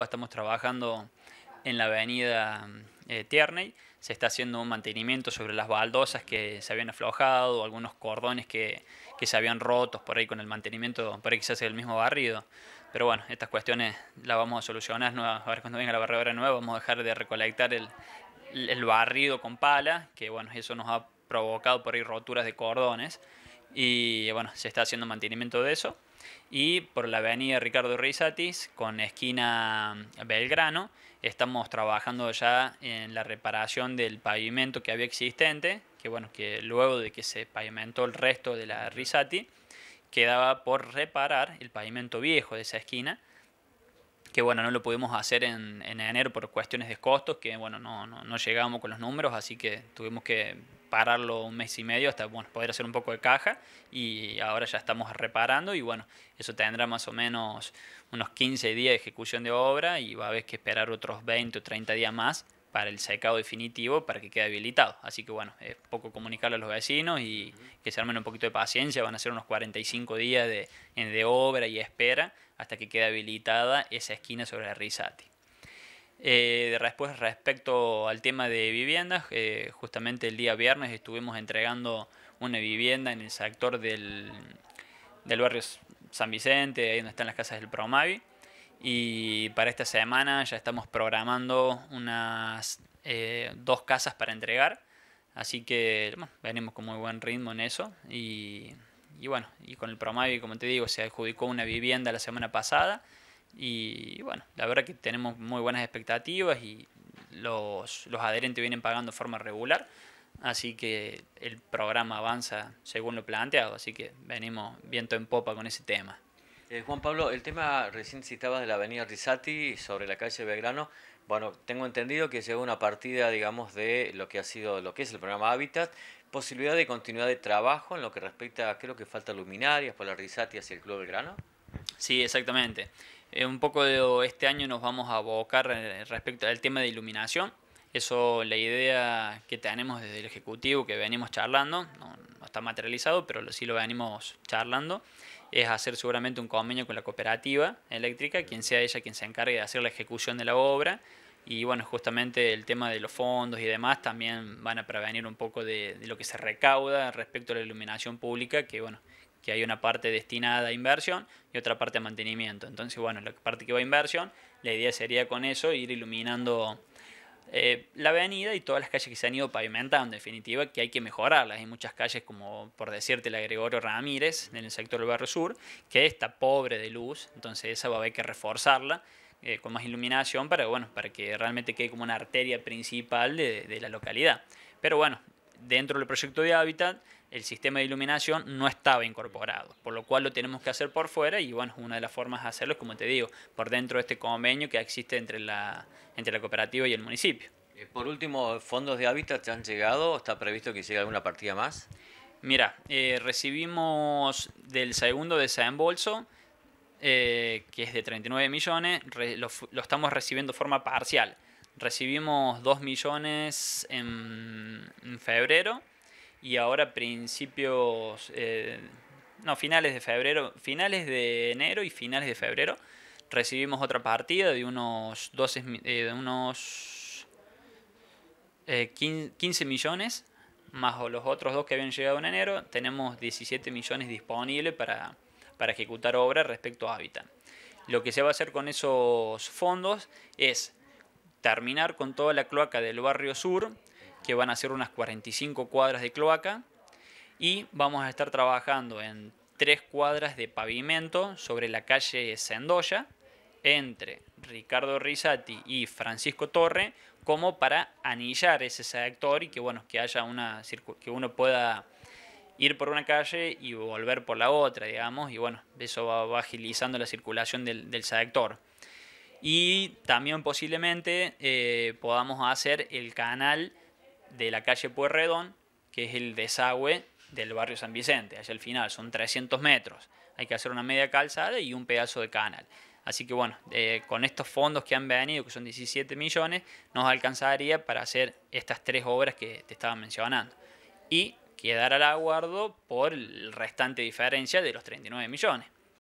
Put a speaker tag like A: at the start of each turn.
A: Estamos trabajando en la avenida mm, eh, Tierney. Se está haciendo un mantenimiento sobre las baldosas que se habían aflojado, algunos cordones que, se habían rotos por ahí con el mantenimiento, por ahí quizás el mismo barrido. Pero bueno, estas cuestiones las vamos a solucionar. a ver cuando venga la barredora nueva vamos a dejar de recolectar el, el barrido con pala, que bueno, eso nos ha provocado por ahí roturas de cordones. Y bueno, se está haciendo mantenimiento de eso. Y por la avenida Ricardo Rizatis, con esquina Belgrano, estamos trabajando ya en la reparación del pavimento que había existente, que bueno, que luego de que se pavimentó el resto de la Risati, quedaba por reparar el pavimento viejo de esa esquina, que bueno, no lo pudimos hacer en, en enero por cuestiones de costos, que bueno, no, no, no con los números, así que tuvimos que pararlo un mes y medio hasta bueno, poder hacer un poco de caja y ahora ya estamos reparando y bueno, eso tendrá más o menos unos 15 días de ejecución de obra y va a haber que esperar otros 20 o 30 días más para el secado definitivo para que quede habilitado. Así que bueno, es poco comunicarlo a los vecinos y que se armen un poquito de paciencia, van a ser unos 45 días de, de obra y espera hasta que quede habilitada esa esquina sobre la Risati. Eh, después respecto al tema de viviendas, eh, justamente el día viernes estuvimos entregando una vivienda en el sector del, barrio San Vicente, ahí donde están las casas del Promavi. Y para esta semana ya estamos programando unas eh, dos casas para entregar. Así que bueno, venimos con muy buen ritmo en eso. Y, bueno, y con el Promavi, como te digo, se adjudicó una vivienda la semana pasada y bueno, la verdad que tenemos muy buenas expectativas y los, adherentes vienen pagando de forma regular. Así que el programa avanza según lo planteado, así que venimos viento en popa con ese tema. Eh, Juan Pablo, el tema recién citabas de la avenida Risati sobre la calle Belgrano. Bueno, tengo entendido que llegó una partida, digamos, de lo que ha sido, lo que es el programa Hábitat, posibilidad de continuidad de trabajo en lo que respecta, a creo que falta luminarias por la Risati hacia el Club Belgrano. Sí, exactamente. Eh, un poco de este año nos vamos a abocar eh, respecto al tema de iluminación. Eso, la idea que tenemos desde el Ejecutivo, que venimos charlando, no, está materializado, pero sí lo venimos charlando, es hacer seguramente un convenio con la cooperativa eléctrica, quien sea ella quien se encargue de hacer la ejecución de la obra. Y bueno, justamente el tema de los fondos y demás también van a prevenir un poco de, de lo que se recauda respecto a la iluminación pública, que bueno, que hay una parte destinada a inversión y otra parte a mantenimiento. Entonces, bueno, la parte que va a inversión, la idea sería con eso ir iluminando eh, la avenida y todas las calles que se han ido pavimentando, en definitiva, que hay que mejorarlas. Hay muchas calles, como por decirte la Gregorio Ramírez, en el sector del barrio sur, que está pobre de luz, entonces esa va a haber que reforzarla. Eh, con más iluminación para, bueno, para que realmente quede como una arteria principal de la localidad. Pero bueno, dentro del proyecto de hábitat el sistema de iluminación no estaba incorporado, por lo cual lo tenemos que hacer por fuera y bueno, una de las formas de hacerlo es, como te digo, por dentro de este convenio que existe entre la, entre la cooperativa y el municipio. Eh, por último, ¿fondos de hábitat te han llegado? ¿Está previsto que llegue alguna partida más? Mira, eh, recibimos del segundo desembolso, eh, que es de 39 millones, lo, lo, estamos recibiendo de forma parcial. Recibimos 2 millones en, en febrero, y ahora principios, eh, no, finales de febrero, finales de enero y finales de febrero recibimos otra partida de unos 12, 15 eh, eh, millones más los otros dos que habían llegado en enero, tenemos 17 millones disponibles para, para ejecutar obras respecto a hábitat. Lo que se va a hacer con esos fondos es terminar con toda la cloaca del barrio sur, que van a ser unas 45 cuadras de cloaca y vamos a estar trabajando en tres cuadras de pavimento sobre la calle Sendoya entre Ricardo Rizzati y Francisco Torre como para anillar ese sector y que bueno que haya una que uno pueda ir por una calle y volver por la otra digamos y bueno eso va, agilizando la circulación del, del sector y también posiblemente eh, podamos hacer el canal de la calle Puerredón, que es el desagüe del barrio San Vicente, allá al final, son 300 metros. Hay que hacer una media calzada y un pedazo de canal. Así que bueno, eh, con estos fondos que han venido, que son 17 millones, nos alcanzaría para hacer estas tres obras que te estaba mencionando. Y quedar al aguardo por el restante diferencia de los 39 millones.